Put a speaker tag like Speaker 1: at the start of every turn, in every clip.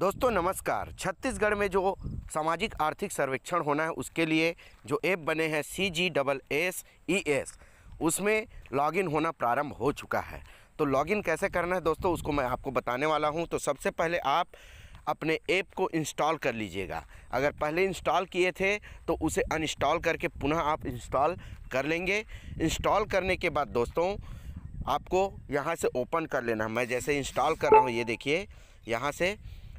Speaker 1: दोस्तों नमस्कार छत्तीसगढ़ में जो सामाजिक आर्थिक सर्वेक्षण होना है उसके लिए जो ऐप बने हैं C G double S E S उसमें लॉगिन होना प्रारंभ हो चुका है तो लॉगिन कैसे करना है दोस्तों उसको मैं आपको बताने वाला हूं तो सबसे पहले आप अपने ऐप को इंस्टॉल कर लीजिएगा अगर पहले इंस्टॉल किए थे तो उसे अनइंस्टॉल करके पुनः आप इंस्टॉल कर लेंगे इंस्टॉल करने के बाद दोस्तों आपको यहाँ से ओपन कर लेना मैं जैसे इंस्टॉल कर रहा हूँ ये देखिए यहाँ से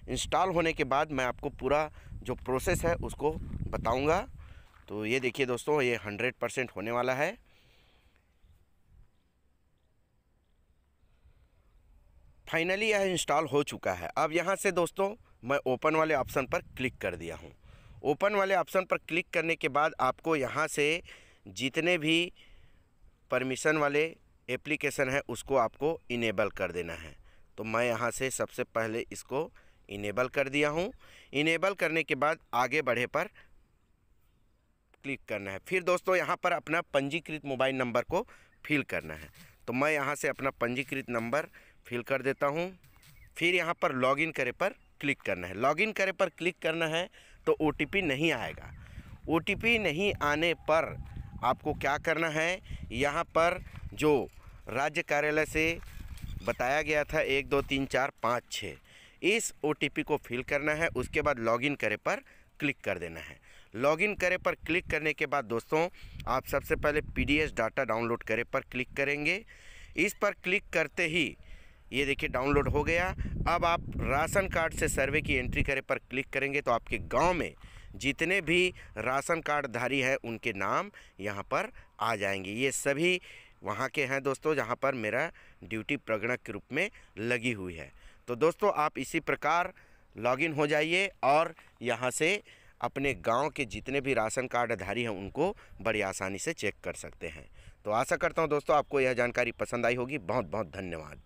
Speaker 1: इंस्टॉल होने के बाद मैं आपको पूरा जो प्रोसेस है उसको बताऊंगा तो ये देखिए दोस्तों ये हंड्रेड परसेंट होने वाला है फाइनली यह इंस्टॉल हो चुका है अब यहाँ से दोस्तों मैं ओपन वाले ऑप्शन पर क्लिक कर दिया हूँ ओपन वाले ऑप्शन पर क्लिक करने के बाद आपको यहाँ से जितने भी परमिशन वाले एप्लीकेशन है उसको आपको इनेबल कर देना है तो मैं यहाँ से सबसे पहले इसको इनेबल कर दिया हूँ इनेबल करने के बाद आगे बढ़े पर क्लिक करना है फिर दोस्तों यहाँ पर अपना पंजीकृत मोबाइल नंबर को फिल करना है तो मैं यहाँ से अपना पंजीकृत नंबर फिल कर देता हूँ फिर यहाँ पर लॉगिन करे पर क्लिक करना है लॉगिन करे पर क्लिक करना है तो ओ नहीं आएगा ओ नहीं आने पर आपको क्या करना है यहाँ पर जो राज्य कार्यालय से बताया गया था एक दो तीन चार पाँच छः इस ओ को फिल करना है उसके बाद लॉगिन करे पर क्लिक कर देना है लॉगिन करे पर क्लिक करने के बाद दोस्तों आप सबसे पहले पी डाटा डाउनलोड करे पर क्लिक करेंगे इस पर क्लिक करते ही ये देखिए डाउनलोड हो गया अब आप राशन कार्ड से सर्वे की एंट्री करे पर क्लिक करेंगे तो आपके गांव में जितने भी राशन कार्डधारी हैं उनके नाम यहाँ पर आ जाएंगे ये सभी वहाँ के हैं दोस्तों जहाँ पर मेरा ड्यूटी प्रगणक के रूप में लगी हुई है तो दोस्तों आप इसी प्रकार लॉगिन हो जाइए और यहाँ से अपने गांव के जितने भी राशन कार्डधारी हैं उनको बड़ी आसानी से चेक कर सकते हैं तो आशा करता हूँ दोस्तों आपको यह जानकारी पसंद आई होगी बहुत बहुत धन्यवाद